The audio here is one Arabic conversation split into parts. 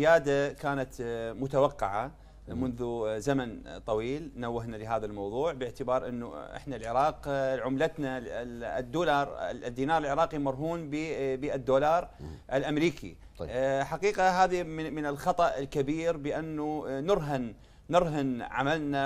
زيادة كانت آه، متوقعة منذ آه، زمن طويل نوهنا لهذا الموضوع باعتبار انه احنا العراق آه، عملتنا الدولار الدينار العراقي مرهون بالدولار الامريكي طيب. حقيقه هذه من الخطا الكبير بانه نرهن نرهن عملنا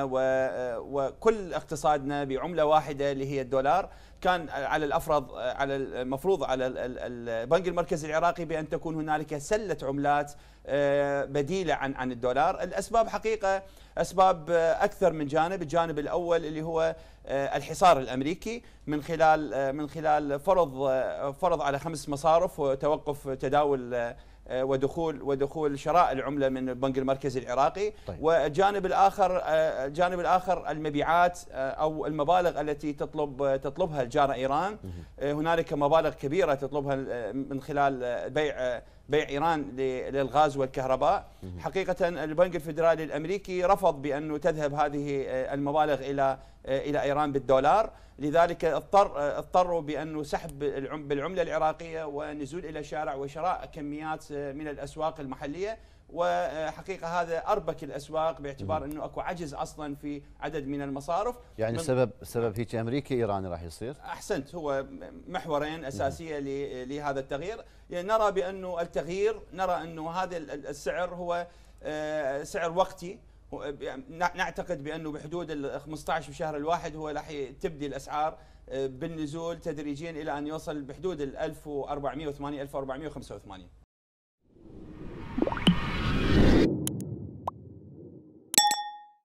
وكل اقتصادنا بعمله واحده اللي هي الدولار كان على الافرض على المفروض على البنك المركزي العراقي بان تكون هنالك سله عملات آه، بديله عن عن الدولار، الاسباب حقيقه اسباب آه، اكثر من جانب، الجانب الاول اللي هو آه، الحصار الامريكي من خلال من خلال فرض فرض على خمس مصارف وتوقف تداول آه، ودخول ودخول شراء العمله من البنك المركزي العراقي طيب. والجانب الاخر الجانب آه، الاخر المبيعات آه، او المبالغ التي تطلب تطلبها الجاره ايران هنالك مبالغ كبيره تطلبها من خلال بيع بيع إيران للغاز والكهرباء حقيقة البنك الفدرالي الأمريكي رفض بأنه تذهب هذه آه، المبالغ إلى آه، إلى إيران بالدولار لذلك اضطر آه، اضطروا بأنه سحب بالعملة العراقية ونزول إلى الشارع وشراء كميات من الأسواق المحلية وحقيقه هذا اربك الاسواق باعتبار انه اكو عجز اصلا في عدد من المصارف يعني من سبب سبب هيك امريكي ايراني راح يصير احسنت هو محورين اساسيه لهذا التغيير يعني نرى بانه التغيير نرى انه هذا السعر هو آه، سعر وقتي نعتقد بانه بحدود ال 15 بشهر الواحد هو راح تبدي الاسعار آه، بالنزول تدريجيا الى ان يوصل بحدود ال 1480 1485